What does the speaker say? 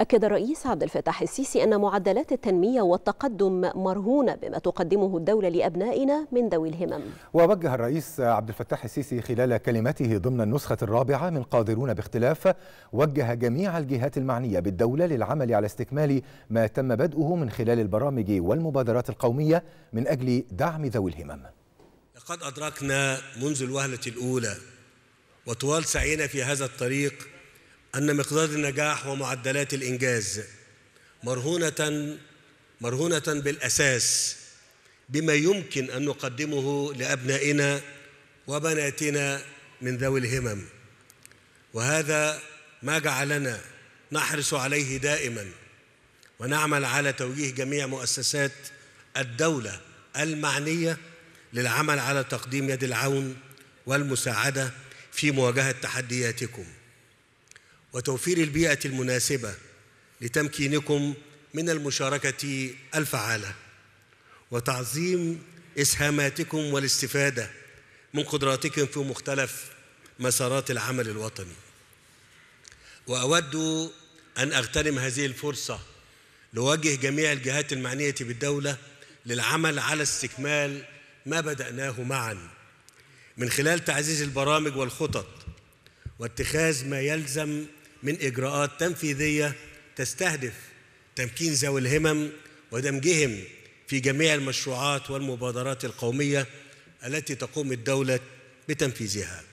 أكد الرئيس عبد الفتاح السيسي أن معدلات التنمية والتقدم مرهونة بما تقدمه الدولة لأبنائنا من ذوي الهمم ووجه الرئيس عبد الفتاح السيسي خلال كلمته ضمن النسخة الرابعة من قادرون باختلاف وجه جميع الجهات المعنية بالدولة للعمل على استكمال ما تم بدؤه من خلال البرامج والمبادرات القومية من أجل دعم ذوي الهمم لقد أدركنا منذ الوهلة الأولى وطوال سعينا في هذا الطريق أن مقدار النجاح ومعدلات الإنجاز مرهونة مرهونة بالأساس بما يمكن أن نقدمه لأبنائنا وبناتنا من ذوي الهمم وهذا ما جعلنا نحرص عليه دائما ونعمل على توجيه جميع مؤسسات الدولة المعنية للعمل على تقديم يد العون والمساعدة في مواجهة تحدياتكم وتوفير البيئة المناسبة لتمكينكم من المشاركة الفعالة وتعظيم إسهاماتكم والاستفادة من قدراتكم في مختلف مسارات العمل الوطني وأود أن أغتنم هذه الفرصة لوجه جميع الجهات المعنية بالدولة للعمل على استكمال ما بدأناه معا من خلال تعزيز البرامج والخطط واتخاذ ما يلزم من إجراءات تنفيذية تستهدف تمكين ذوي الهمم ودمجهم في جميع المشروعات والمبادرات القومية التي تقوم الدولة بتنفيذها